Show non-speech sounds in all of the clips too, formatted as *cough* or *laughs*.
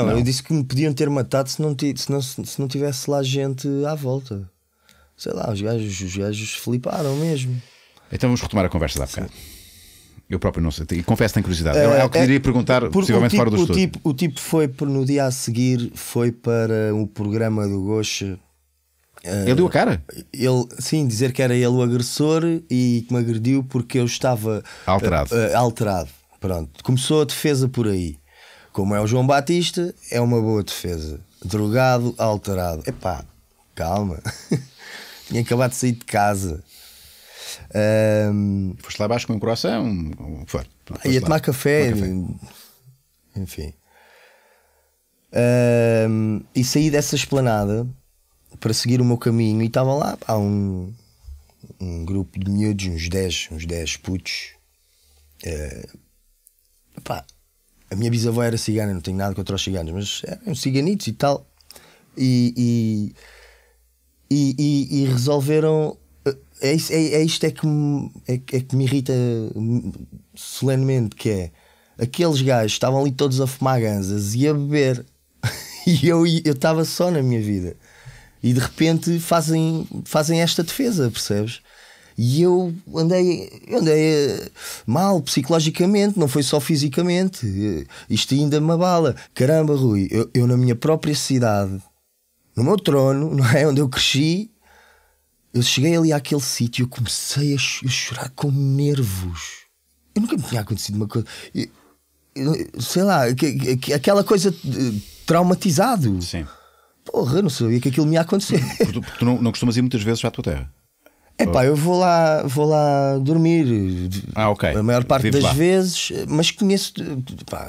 Não, não, eu disse que me podiam ter matado se não, se não, se não tivesse lá gente à volta. Sei lá, os gajos, os gajos fliparam mesmo. Então vamos retomar a conversa da bocado. Eu próprio não sei, e confesso tenho curiosidade. É, é o que é, iria perguntar, possivelmente tipo, fora do o Tipo, o tipo foi no dia a seguir, foi para o programa do Gosha. Ele deu a cara? Eh, ele, sim, dizer que era ele o agressor e que me agrediu porque eu estava alterado. uh, alterado. Pronto, começou a defesa por aí. Como é o João Batista, é uma boa defesa. Drogado, alterado. Epá, calma. *laughs* Tinha acabado de sair de casa. Um, Foste lá abaixo com um coração, o que for. Ia tomar café, café. Enfim. Um, e saí dessa esplanada para seguir o meu caminho e estava lá há um, um grupo de miúdos, uns 10, uns 10 putos. Uh, a minha bisavó era cigana, não tenho nada contra os ciganos, mas eram ciganitos e tal. E, e, e, e resolveram. Eh, é, é, é, isto é que, me, é, é que me irrita hum, solenemente: que é aqueles gajos estavam ali todos a fumar gansas e a beber, *laughs* e eu estava só na minha vida, e de repente fazem, fazem esta defesa, percebes? E eu andei, andei eh, mal psicologicamente, não foi só fisicamente. Eh, isto ainda me abala. Caramba, Rui, eu, eu na minha própria cidade, no meu trono, *laughs* não é? Onde eu cresci, eu cheguei ali àquele sítio e comecei a, ch a, chorar com nervos. Eu nunca me tinha acontecido uma coisa. Eu, eu, sei lá, aquela coisa traumatizado. Sim. Porra, não sabia que aquilo me ia acontecer. Porque tu, porque tu não, não costumas ir muitas vezes à tua terra? É pá, eu vou lá, vou lá dormir. Ah, ok. A maior parte Vive das lá. vezes, mas conheço, pá,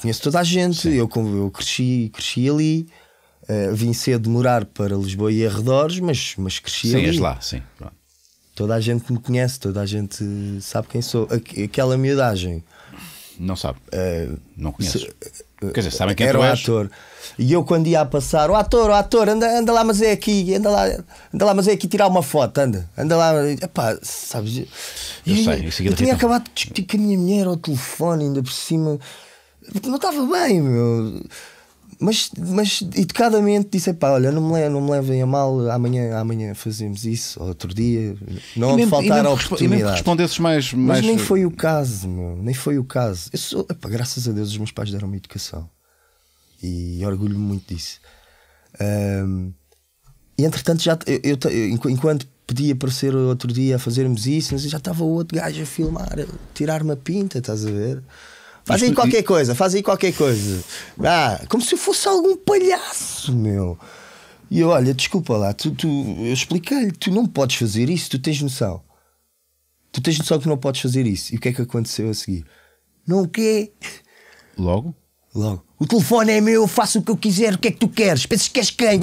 conheço toda a gente. Eu, eu, cresci, cresci ali. Uh, vim cedo morar para Lisboa e arredores, mas, mas cresci sim, ali. Sim, lá, sim. Toda a gente me conhece, toda a gente sabe quem sou. Aquela miudagem. Não sabe. Uh, não conheço. Quer dizer, sabem quem era o és? ator. E eu quando ia a passar, o ator, o ator, anda, anda lá, mas é aqui, anda lá, anda lá, mas é aqui tirar uma foto, anda, anda lá, epá, sabes? Eu, eu sei, eu, eu tinha acabado de discutir com a minha mulher ao telefone, ainda por cima, porque não estava bem, meu mas, mas educadamente disse: pá, olha, não me, não me levem a mal, amanhã, amanhã fazemos isso, outro dia, não mesmo, faltar a oportunidade. E respondesses mais, mais. Mas nem eh, foi o caso, meu, nem foi o caso. Eu sou, epá, graças a Deus os meus pais deram-me educação e orgulho-me muito disso. Um, e entretanto, já, eu, eu, enquanto podia aparecer outro dia a fazermos isso, já estava o outro gajo a filmar, a tirar-me a pinta, estás a ver? Faz aí qualquer coisa, faz aí qualquer coisa. Ah, como se eu fosse algum palhaço, meu. E eu, olha, desculpa lá, tu, tu eu expliquei-lhe, tu não podes fazer isso, tu tens noção. Tu tens noção que não podes fazer isso. E o que é que aconteceu a seguir? Não o quê? Logo? Logo, o telefone é meu, faço o que eu quiser, o que é que tu queres? Pensas que és quem?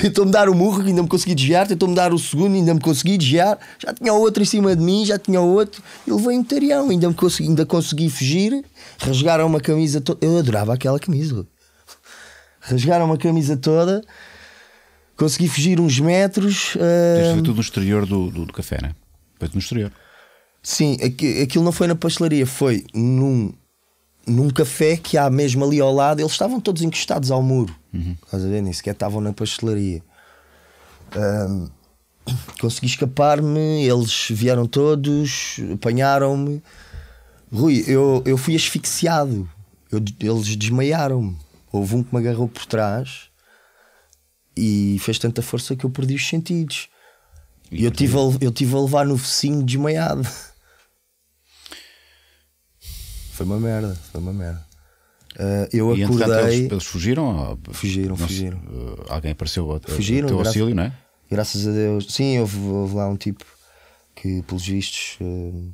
Tentou-me dar o murro, ainda me consegui desviar, tentou-me dar o segundo, ainda me consegui desviar, já tinha outro em cima de mim, já tinha outro, ele veio um tarião, ainda, me consegui, ainda consegui fugir, rasgaram uma camisa toda, eu adorava aquela camisa, rasgaram uma camisa toda, consegui fugir uns metros. Uh... Foi tudo no exterior do, do, do café, né? Foi tudo no exterior. Sim, aquilo não foi na pastelaria, foi num num café que há mesmo ali ao lado, eles estavam todos encostados ao muro. Uhum. Estás a ver? Nem sequer estavam na pastelaria. Um, *coughs* consegui escapar-me, eles vieram todos, apanharam-me. Rui, eu, eu fui asfixiado. Eu, eles desmaiaram-me. Houve um que me agarrou por trás e fez tanta força que eu perdi os sentidos. E, eu estive a, eu tive a levar no focinho desmaiado. *laughs* Foi uma merda, foi uma merda. Uh, eu e, acordei. Eles, eles, fugiram? Fugiram, não, fugiram. Uh, alguém apareceu outro, fugiram, teu auxílio, graças, não é? Graças a Deus. Sim, houve, houve lá um tipo que, pelos vistos, uh,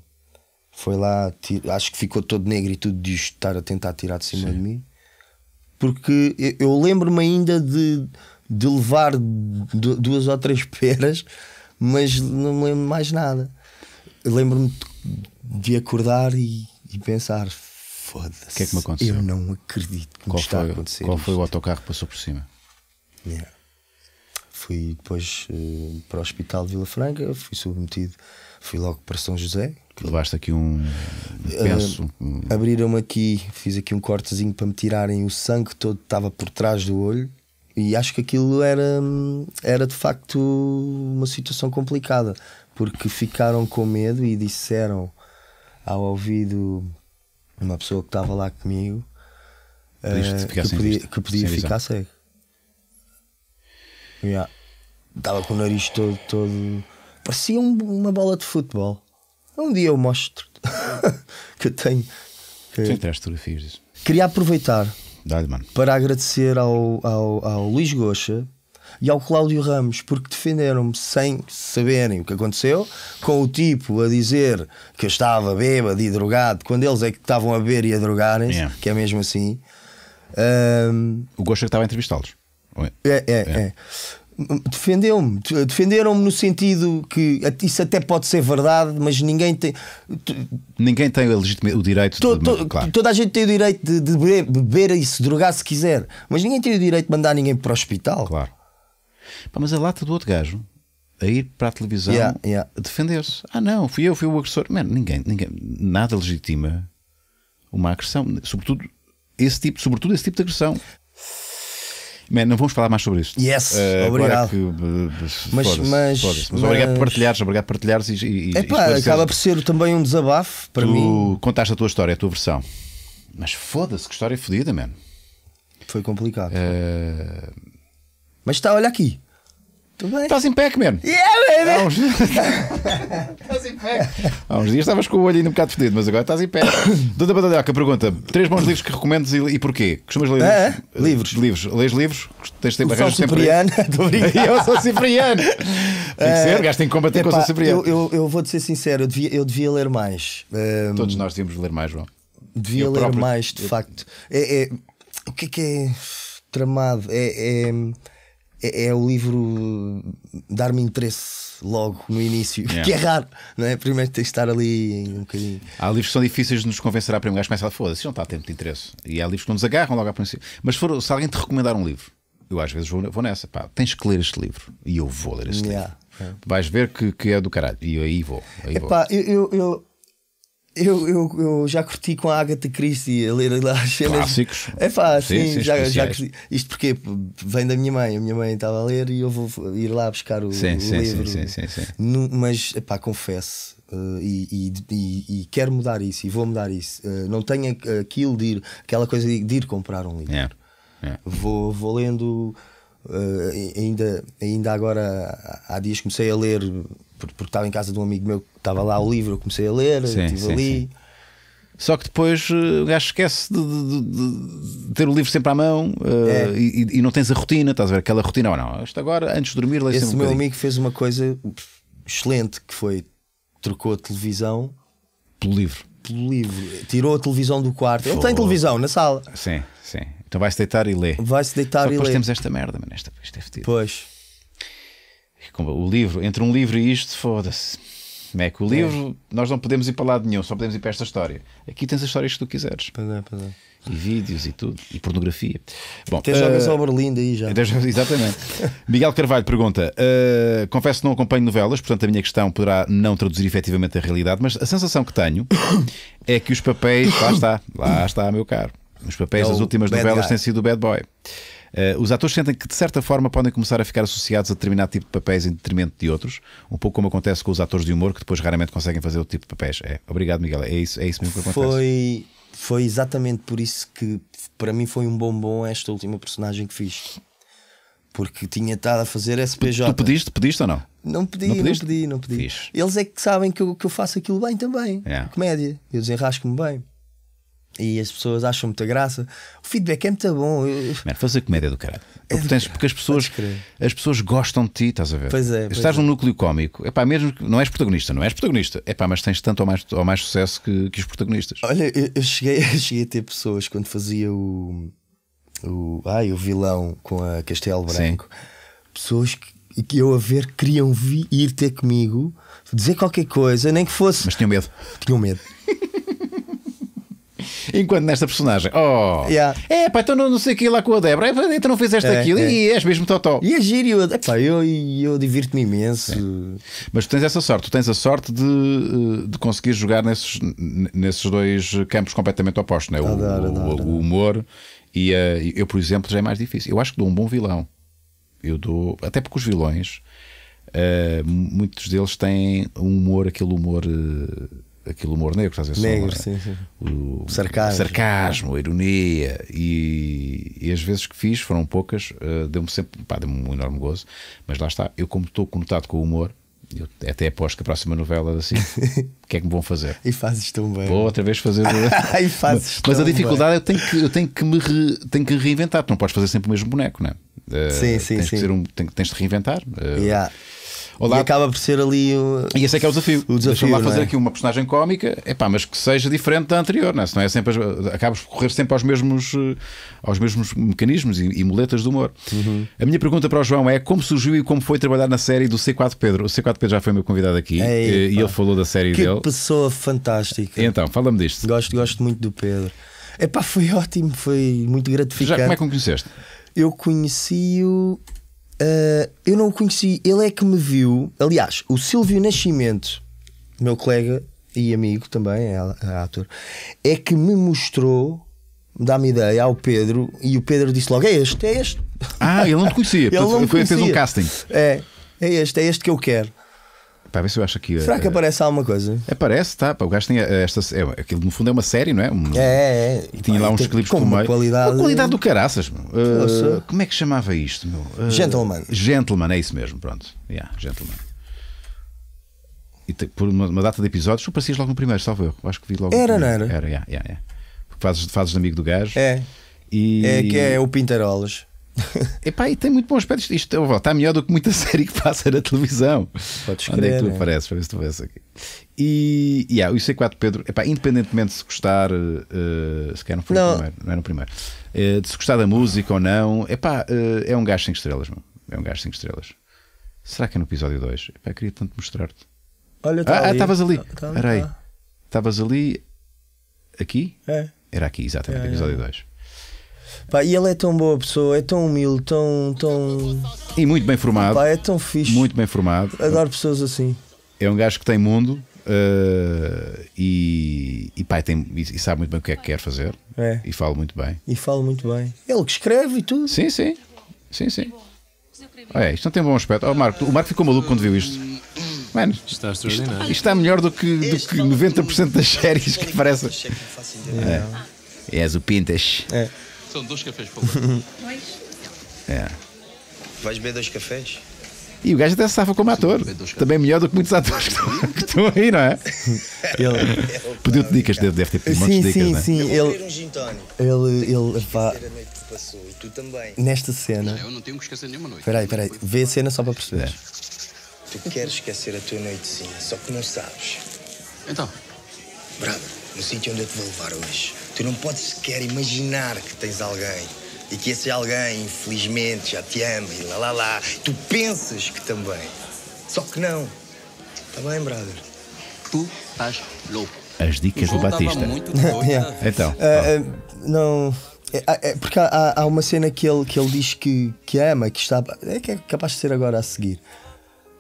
foi lá, tira, acho que ficou todo negro e tudo de estar a tentar tirar de cima Sim. de mim. Porque eu, eu lembro-me ainda de, de levar duas ou três peras, mas não me lembro mais nada. Lembro-me de acordar e e pensar: foda-se. O que é que me aconteceu? Eu não acredito que qual me está foi, a acontecer. Qual isto. foi o autocarro que passou por cima? Yeah. Fui depois uh, para o Hospital de Vila Franca, fui submetido, fui logo para São José. levaste aqui um. Penso. Uh, eh, abriram-me aqui, fiz aqui um cortezinho para me tirarem o sangue todo que estava por trás do olho. E acho que aquilo era, era de facto uma situação complicada, porque ficaram com medo e disseram ao ouvido uma pessoa que estava lá comigo uh, que podia, que podia ficar cego. Yeah. Estava com o nariz todo, todo. parecia um, uma bola de futebol. Um dia eu mostro *laughs* que eu tenho. Que... Tu fotografias disso. Queria aproveitar Dá, para agradecer ao, ao, ao Luís Gocha e ao Cláudio Ramos, porque defenderam-me sem saberem o que aconteceu, com o tipo a dizer que eu estava bêbado e drogado, quando eles é que estavam a beber e a drogarem-se, yeah. É. que é mesmo assim. Um... O é que estava a entrevistá-los. É? É, é, é, é. Defendeu-me, defenderam-me no sentido que isso até pode ser verdade, mas ninguém tem. Ninguém tem o, o direito to, de. To, claro. Toda a gente tem o direito de, de beber, beber e se drogar se quiser, mas ninguém tem o direito de mandar ninguém para o hospital. Claro. Pá, mas a lata do outro gajo a ir para a televisão yeah, yeah. defender-se. Ah, não, fui eu, fui o agressor. Man, ninguém, ninguém, nada legitima uma agressão, sobretudo esse tipo, sobretudo esse tipo de agressão. Man, não vamos falar mais sobre isto. Yes, uh, obrigado. Que, ah, ah, mas, mas, mas, mas, obrigado por partilhares, obrigado por partilhares e, e, Epá, e acaba por ser também um desabafo para tu mim. Tu contaste a tua história, a tua versão. Mas foda-se, que história fodida, man. Foi complicado. Uh, mas está, olha aqui. Estás em pack, man. Yeah, baby. Há uns... *laughs* em pack. Há uns dias estavas com o olho ainda um bocado fedido, mas agora estás em pack. *coughs* Dona Badalhoca pergunta: três bons livros que recomendas e, e porquês? Costumas ler ah, livros? livros? Lês livros? Tens tempo a Cipriano. Estou *laughs* brincando. *laughs* eu sou Cipriano. Tem que ser, é, gajo em combate com o Cipriano. Eu, eu, eu vou-te ser sincero, eu devia, eu devia ler mais. Um, ehm, Todos nós devíamos ler mais, João. Devia eu ler próprio. mais, de facto. É, é, o que é que é tramado? é, é é, é, o livro dar-me interesse logo no início, yeah. *laughs* que é raro, não é? Primeiro tens de estar ali um bocadinho. Há livros que são difíceis de nos convencer à primeira vez, começa a foda-se, não está a tempo de interesse. E há livros que não nos agarram logo a princípio. Mas for, se alguém te recomendar um livro, eu às vezes vou, vou nessa, pá, tens que ler este livro. E eu vou ler este yeah. livro. Vais ver que, que, é do caralho. E aí vou. Aí Epá, vou. eu, eu eu, eu, eu, já curti com a Agatha Christie a ler lá as cenas. Clássicos. É pá, sim, sim, já, já curti. Isto porque vem da minha mãe. A minha mãe estava a ler e eu vou ir lá buscar o, sim, o sim, livro. Sim, sim, sim, no, mas, pá, confesso. Uh, e, e, e, quero mudar isso e vou mudar isso. Uh, não tenho aquilo de ir, aquela coisa de, de ir comprar um livro. Yeah. É, yeah. É. Vou, vou lendo Uh, ainda, ainda agora há dias comecei a ler, porque estava em casa de um amigo meu que estava lá o livro, eu comecei a ler, sim, estive sim, ali. Sim. Só que depois eh, o gajo esquece de, de, de, de, ter o livro sempre à mão uh, é. e, e, não tens a rotina, estás a ver? Aquela rotina, ou oh, não, isto agora, antes de dormir, leio Esse sempre meu um amigo fez uma coisa excelente que foi trocou a televisão pelo livro. Pelo livro, tirou a televisão do quarto. Ele tem televisão na sala. Sim, sim. Então vai-se deitar e lê. Vai-se deitar Só e depois lê. temos esta merda, mas esta, isto é Pois. O livro, entre um livro e isto, foda-se. É que o é. livro, é. nós não podemos ir para lado nenhum, só podemos ir para esta história. Aqui tens as histórias que tu quiseres. Pois é, pois é. E vídeos e tudo, e pornografia. Bom, Até uh, já vês Albert aí já. Exatamente. *laughs* Miguel Carvalho pergunta: uh, Confesso que não acompanho novelas, portanto a minha questão poderá não traduzir efetivamente a realidade, mas a sensação que tenho *coughs* é que os papéis. Lá está, lá está, meu caro os papéis das é últimas novelas guy. sido o bad boy. Uh, os atores sentem que, de certa forma, podem começar a ficar associados a determinado tipo de papéis em detrimento de outros, um pouco como acontece com os atores de humor, que depois raramente conseguem fazer o tipo de papéis. É. Obrigado, Miguel. É isso, é isso mesmo que acontece. Foi, foi exatamente por isso que, para mim, foi um bombom esta última personagem que fiz. Porque tinha estado a fazer SPJ. Tu pediste, pediste ou não? Não pedi, não, não pedi, não pedi. Fiz. Eles é que sabem que eu, que eu faço aquilo bem também. É. Comédia. Eu desenrasco-me bem. E as pessoas acham muita graça. O feedback é muito bom. Eu... Mano, fazer comédia é do caralho. É porque, tens, porque as pessoas, as pessoas gostam de ti, estás a ver? Pois é. Pois estás é. num núcleo cómico, é pá, mesmo que não és protagonista, não és protagonista, é pá, mas tens tanto ou mais, ou mais sucesso que, que os protagonistas. Olha, eu, eu, cheguei, *laughs* eu cheguei a ter pessoas quando fazia o. o ai, o vilão com a Castelo Branco, Sim. pessoas que que eu a ver queriam ir ter comigo, dizer qualquer coisa, nem que fosse. Mas tinham medo. Tinham medo. *laughs* Enquanto nesta personagem, oh, yeah. é pá, então não, não sei o que é lá com a Débora, é, então não fizeste é, aquilo é. e és mesmo totó. E agir, é eu, epá, eu, eu divirto-me imenso. É. Mas tu tens essa sorte, tu tens a sorte de, eh, de conseguir jogar nesses, nesses dois campos completamente opostos, né? o, adoro, adoro, o, o humor e a, eu, por exemplo, já é mais difícil. Eu acho que dou um bom vilão, eu dou, até porque os vilões. Uh, muitos deles têm um humor, aquele humor uh, aquele humor negro, estás a negro, é? sim, sim. O, sarcasmo. sarcasmo, a ironia e, e, as vezes que fiz foram poucas, uh, deu-me sempre, pá, deu-me um enorme gozo, mas lá está, eu como estou conectado com o humor, eu até aposto que a próxima novela assim, *laughs* o que é que me vão fazer? E fazes tão bem. Vou outra vez fazer. *laughs* e fazes mas, mas a dificuldade bem. é eu tenho que eu tenho que me re, tenho que reinventar, tu não podes fazer sempre o mesmo boneco, não é? Uh, sim, sim, tens sim. Que ser um, tens, tens de reinventar. Uh, yeah. Olá. E acaba por ser ali. O... E esse é que é o desafio. O desafio Deixa lá é? fazer aqui uma personagem cómica, epá, mas que seja diferente da anterior, não é? Senão é sempre, acabas por correr sempre aos mesmos, eh, aos mesmos mecanismos e, e muletas do humor. Uhum. A minha pergunta para o João é como surgiu e como foi trabalhar na série do C4 Pedro. O C4 Pedro já foi meu convidado aqui Ei, eh, e ele falou da série que dele. Que pessoa fantástica. Então, fala-me disto. Gosto, gosto muito do Pedro. Epá, foi ótimo, foi muito gratificante. Já, como é que o conheceste? Eu conheci-o Uh, eu não o conheci, ele é que me viu. Aliás, o Silvio Nascimento, meu colega e amigo também, é, é ator, é que me mostrou, dá-me ideia, ao Pedro. E o Pedro disse logo: É este, é este. Ah, ele não te conhecia, *laughs* ele não me conhecia. fez um casting. É, é este, é este que eu quero. Pá, vê se eu acho aqui. Será que eh, aparece alguma coisa? Aparece, tá. Pá, o gajo tem eh, esta. É, aquilo no fundo é uma série, não é? Um, é, é. E tinha lá uns clipes com uma meio. qualidade. Uma qualidade do caraças, meu. Uh, como é que chamava isto, meu? Uh, gentleman. Gentleman, é isso mesmo, pronto. Yeah, gentleman. E te, por uma, uma, data de episódios, tu aparecias logo no primeiro, salvo eu. Acho que vi logo. Era, não era? Era, yeah, yeah, yeah. Porque fazes, fazes amigo do gajo. É. E... É que é o pinterolos *laughs* Epá, e tem muito bons aspectos. Isto está melhor do que muita *laughs* série que passa na televisão. Podes Onde é que tu né? apareces? Para ver se tu vês aqui. E yeah, o ic 4 Pedro, epá, independentemente de se gostar, uh, se calhar não foi não. primeiro, não era é o primeiro, uh, de se gostar da música ou não, epá, uh, é um gajo 5 estrelas, meu. é um gajo 5 estrelas. Será que é no episódio 2? Epá, queria tanto mostrar-te. Olha, tá ah, ah estavas ali. Estavas ah, tá, tá. tá. ali. Aqui? É. Era aqui, exatamente, é, é episódio 2. É. Pá, e ele é tão boa pessoa, é tão humilde, tão. tão... E muito bem formado. Pá, é tão fixe. Muito bem formado. Adoro pessoas assim. É um gajo que tem mundo. Uh, e, e, pá, tem, e sabe muito bem o que é que quer fazer é. e fala muito bem. E fala muito bem. Ele que escreve e tudo. Sim, sim. Sim, sim. Olha, isto não tem um bom aspecto. Oh, Marco, o Marco ficou maluco quando viu isto. Mano, isto, isto está melhor do que, do que 90% das *laughs* séries que aparecem. É. é. És o Pintas. É. São dois cafés, por favor. *laughs* dois? É. Vais beber dois cafés? E o gajo até safa como ator. Também melhor do que muitos atores que estão aí, não é? *laughs* Ele pediu-te dicas, deve, deve ter pedido muitas dicas. Sim, é? sim, sim ele, ele ele ele, tu também. Nesta cena. Eu não tenho que esquecer nenhuma noite. Peraí, peraí, vê a cena só para perceber. É. Tu queres esquecer a tua noitezinha, só que não sabes. Então? Brother, no sítio onde eu te vou levar hoje Tu não podes sequer imaginar que tens alguém e que esse alguém, infelizmente, já te ama e lá lá lá. Tu pensas que também. Só que não. Está bem, brother? Tu estás louco. As dicas do Batista. Muito yeah. *laughs* Né? Então. Uh, uh, não. É, ah, é, porque há, há, uma cena que ele, que ele diz que, que ama, que está. É que é capaz de ser agora a seguir.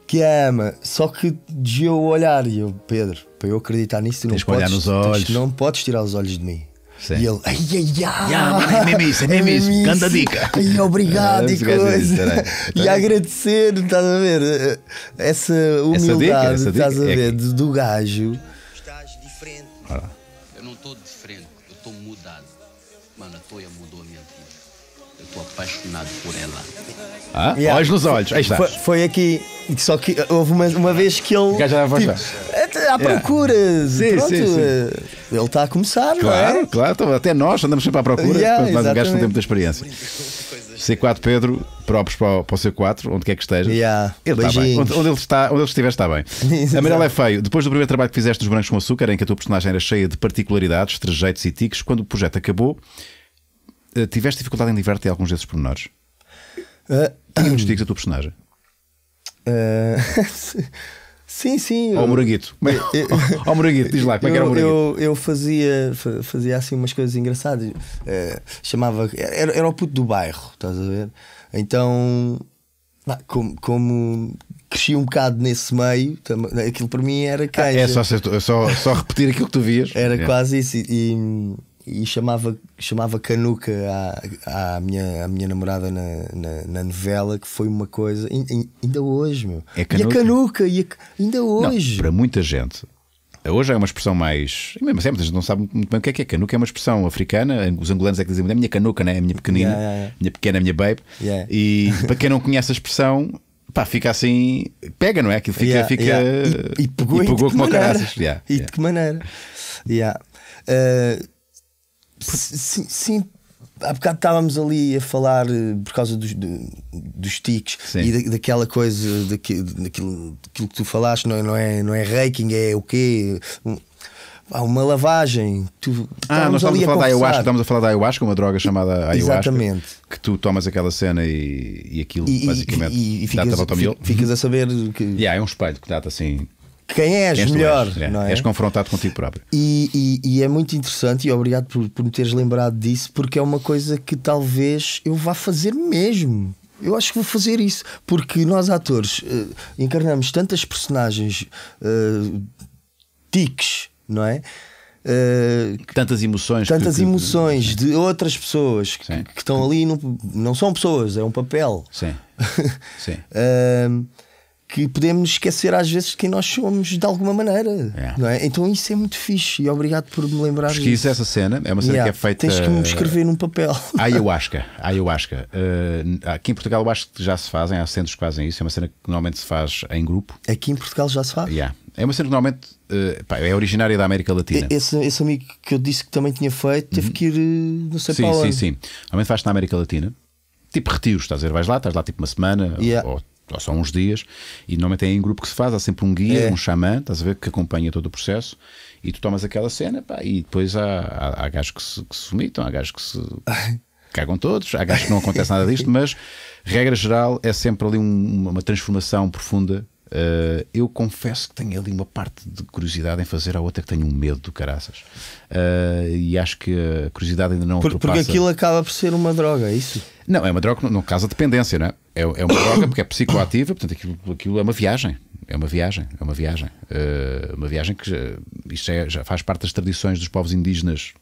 Que ama, só que desviou o olhar e eu, Pedro, para eu acreditar nisso, tu não podes, olhar nos olhos. Tens, não podes tirar os olhos de mim. Sim. E ele, ai, ai, ai, yeah, mano, é mesmo isso, é mesmo, é mesmo isso, canta dica. Ai, obrigado ah, *laughs* e coisa. e agradecer, estás a ver? Essa humildade, essa dica, essa dica, estás a é ver, é que... do gajo. Estás diferente. Ah. Eu não estou diferente, eu estou mudado. Mano, a toia mudou a minha vida estou apaixonado por ela. Ah, yeah. olhos nos olhos, aí está. Foi, foi aqui, só que houve uma, uma vez que ele. O gajo tipo, à procura. Yeah. Sim, Pronto, sim, sim. Eh, ele está a começar, claro, é? Claro, então até nós andamos sempre à procura, yeah, mas o gajo não tem muita experiência. C4 Pedro, próprios para o, para o C4, onde quer que esteja. Yeah. Ele está bem. Onde, onde, ele está, onde ele estiver está bem. a *laughs* Mariela é feio. Depois do primeiro trabalho que fizeste nos Brancos com Açúcar, em que a tua personagem era cheia de particularidades, trejeitos e tiques, quando o projeto acabou, eh, tiveste dificuldade em livrar-te alguns desses pormenores? Uh, Tinha muitos tiques a tua personagem? Uh, *laughs* sim, sim. Ao o moranguito. *laughs* *laughs* Ao o moranguito, diz lá, como é que era o moranguito? Eu, eu fazia, fazia assim umas coisas engraçadas. Uh, chamava. Era, era o puto do bairro, estás a ver? Então. como, como cresci um bocado nesse meio, aquilo para mim era ah, é canja. é só, só, só repetir aquilo que tu vias. Era é. quase isso. E, e e chamava, chamava Canuca à, à, minha, à minha namorada na, na, na novela, que foi uma coisa. ainda hoje, meu. É canuca. E a Canuca, e a, ainda hoje. Não, para muita gente. Hoje é uma expressão mais. Mesmo sempre, assim, a gente não sabe muito bem o que é que é. Canuca é uma expressão africana. Os angolanos é que dizem a é minha canuca, né? a é minha pequenina, yeah, yeah, yeah. minha pequena, a minha babe. E *laughs* para quem não conhece a expressão, pá, fica assim, pega, não é? Aquilo fica. Yeah, fica yeah. E, e, pegou, e pegou como maneira. Yeah, e de que maneira. Uh, Sim, sim. Há bocado estávamos ali a falar eh, por causa dos, dos tiques e da, daquela coisa, daquilo, daquilo, que tu falaste, não, é, não, é, não é raking, é o quê? Há uma lavagem. Tu, ah, nós estamos a, falar a da ayahuasca, estamos a falar da ayahuasca, uma droga chamada ayahuasca. Exatamente. Que tu tomas aquela cena e, e aquilo e, basicamente e, e, e ficas, data ficas a uhum. saber que. Yeah, é um espelho que data assim quem és, és melhor. És, é. é, és, confrontado contigo próprio. E, e, e, é muito interessante, e obrigado por, por me teres lembrado disso, porque é uma coisa que talvez eu vá fazer mesmo. Eu acho que vou fazer isso, porque nós atores uh, encarnamos tantas personagens uh, tiques, não é? Uh, tantas emoções tantas que, emoções que... de outras pessoas que, que, estão ali no, não são pessoas é um papel sim, *laughs* sim. uh, que podemos esquecer às vezes de quem nós somos de alguma maneira. É. Não é? Então isso é muito fixe e obrigado por me lembrar Pesquisa disso. essa cena, é uma cena yeah. que é feita. Tens que me escrever num papel. A *laughs* ayahuasca, a ayahuasca. Uh, aqui em Portugal eu acho que já se fazem, há centros que fazem isso, é uma cena que normalmente se faz em grupo. Aqui em Portugal já se faz? Yeah. É uma cena que normalmente eh, pá, é originária da América Latina. Esse, esse, amigo que eu disse que também tinha feito teve uhum. que ir, eh, não sei sim, para onde. Sim, sim, sim. Normalmente faz na América Latina. Tipo retiros, estás a ver? Vais lá, estás lá tipo uma semana yeah. ou ou só uns dias, e normalmente é em grupo que se faz, há sempre um guia, é. um xamã, estás a ver, que acompanha todo o processo, e tu tomas aquela cena, pá, e depois há, há, há gajos que se, que se vomitam, há gajos que se cagam todos, há gajos que não acontece nada disto, *laughs* mas regra geral é sempre ali um, uma transformação profunda. Uh, eu confesso que tenho ali uma parte de curiosidade em fazer, a outra que tenho um medo do caraças. Uh, e acho que a curiosidade ainda não por, ultrapassa. Porque aquilo acaba por ser uma droga, é isso? Não, é uma droga no, não, não causa dependência, não é? é, é uma droga porque é psicoativa, portanto aquilo, aquilo é uma viagem. É uma viagem, é uma viagem. Uh, uma viagem que isto é, já faz parte das tradições dos povos indígenas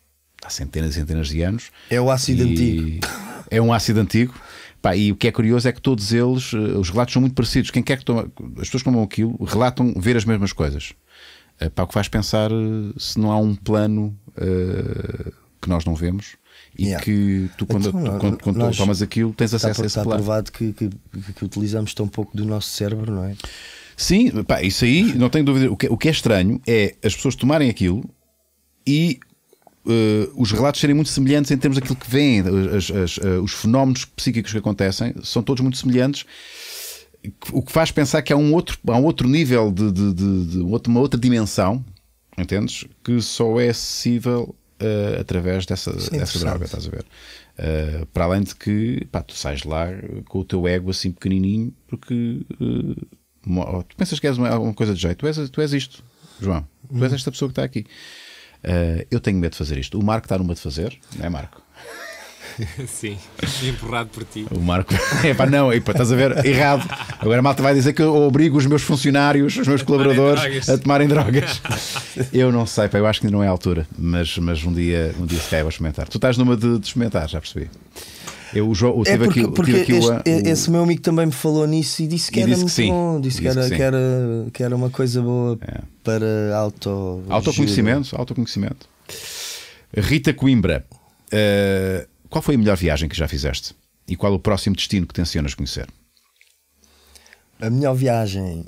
há centenas e centenas de anos. É o ácido antigo. É um ácido antigo. Pá, e o que é curioso é que todos eles, eh, os relatos são muito parecidos. Quem quer que toma, as pessoas que tomam aquilo relatam ver as mesmas coisas. Eh, pá, o que faz pensar se não há um plano uh, que nós não vemos e yeah. que tu, quando, então, tu, quando, quando nós, tu tomas aquilo, tens acesso a esse Está tá provado que, que, que, utilizamos tão pouco do nosso cérebro, não é? Sim, pá, isso aí não tenho dúvida. O que, o que é estranho é as pessoas tomarem aquilo e Uh, os relatos serem muito semelhantes em termos daquilo que vem, as, as, uh, os fenómenos psíquicos que acontecem são todos muito semelhantes, o que faz pensar que há um outro, há um outro nível de, de, de, de uma outra dimensão, entendes? Que só é acessível uh, através dessa, é dessa droga, estás a ver? Uh, para além de que pá, tu sais lá com o teu ego assim pequenininho, porque uh, tu pensas que és uma, alguma coisa de jeito, tu és, tu és isto, João, tu és uhum. esta pessoa que está aqui. eu tenho medo de fazer isto. O Marco está numa de fazer, não é, Marco? *laughs* Sim, empurrado por ti. O Marco, *laughs* pá, não, epá, estás a ver, errado. Agora a malta vai dizer que eu obrigo os meus funcionários, os meus a colaboradores a tomarem drogas. *laughs* eu não sei, pá, eu acho que não é a altura, mas, mas um dia, um dia se calhar vou experimentar. Tu estás numa de, de experimentar, já percebi. Eu, o João, eu é tive é porque, aqui, porque aqui este, o, esse meu amigo também me falou nisso e disse que e era disse muito que bom, disse, disse que, era, que, que, era, que era uma coisa boa é. para auto autoconhecimento, autoconhecimento. Rita Coimbra. Uh, qual foi a melhor viagem que já fizeste? E qual o próximo destino que tencionas conhecer? A melhor viagem.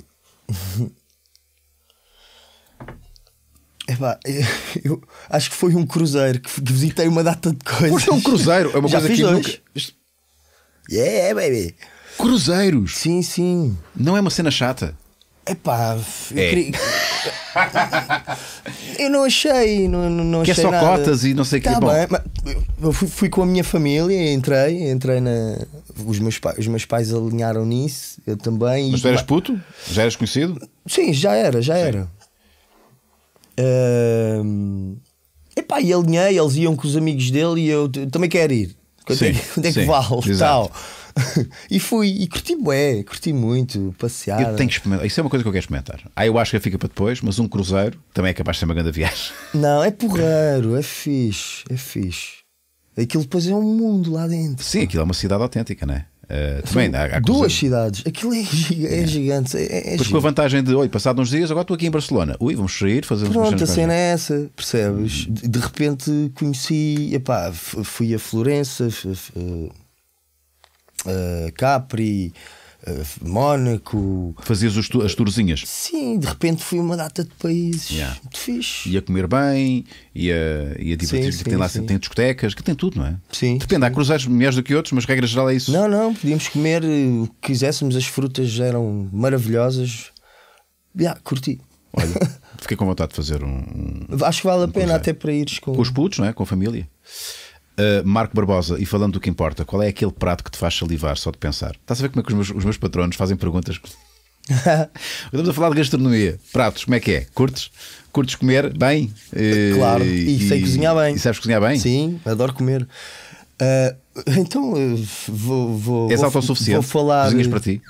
Epá, eu, *laughs* eu acho que foi um cruzeiro que visitei uma data de coisas. Pois é um cruzeiro, é uma *laughs* Já coisa que dois. nunca. Yeah, baby! Cruzeiros! Sim, sim. Não é uma cena chata. Epá, eu, é. queria... eu não achei, não, não achei. Que é só nada. cotas e não sei o é tá que. Bom. Bem, eu fui, fui, com a minha família, entrei, entrei na. Os meus, pais, os meus pais alinharam nisso, eu também. Mas tu eras puto? Já eras conhecido? Sim, já era, já Sim. era. Uh... Epá, e alinhei, eles iam com os amigos dele e eu também quero ir. Quanto é que, onde é que vale? Exato. Tal. *laughs* e fui, e curti bué, curti muito, passear. Eu tenho que experimentar, isso é uma coisa que eu quero experimentar. Ah, eu acho que fica para depois, mas um cruzeiro também é capaz de ser uma grande viagem. *laughs* Não, é porreiro, é fixe, é fixe. Aquilo depois é um mundo lá dentro. Sim, aquilo é uma cidade autêntica, não é? Uh, também, há, há duas cidades, aquilo é, giga, é, é. gigante. É, é Mas com a vantagem de, olha, passado uns dias, agora estou aqui em Barcelona. Ui, vamos sair, fazer Pronto, a cena é essa, percebes? Uhum. De, de repente conheci, epá, fui a Florença, eh, uh, Capri. Uh, Mónaco. Fazias os, as tourzinhas? Sim, de repente fui uma data de países. Yeah. Muito fixe. Ia comer bem, ia, ia divertir-se. Tem lá tem discotecas, que tem tudo, não é? Sim. Depende, sim. há cruzeiros melhores do que outros, mas regra geral é isso. Não, não, podíamos comer eh, o que quiséssemos, as frutas eram maravilhosas. Yeah, curti. Olha, *laughs* fiquei com vontade de fazer um. Acho que vale a pena cruzeiro. até para ires com. Com os putos, não é? Com a família. Uh, Marco Barbosa, e falando do que importa, qual é aquele prato que te faz salivar só de pensar? Estás a ver como é que os meus, os meus patronos fazem perguntas? *laughs* Estamos a falar de gastronomia. Pratos, como é que é? Curtes? Curtes comer bem? Uh, claro, e, e sei cozinhar bem. E sabes cozinhar bem? Sim, adoro comer. Uh, então vou, vou. És vou, autossuficiente? Vou falar. Cozinhas para ti?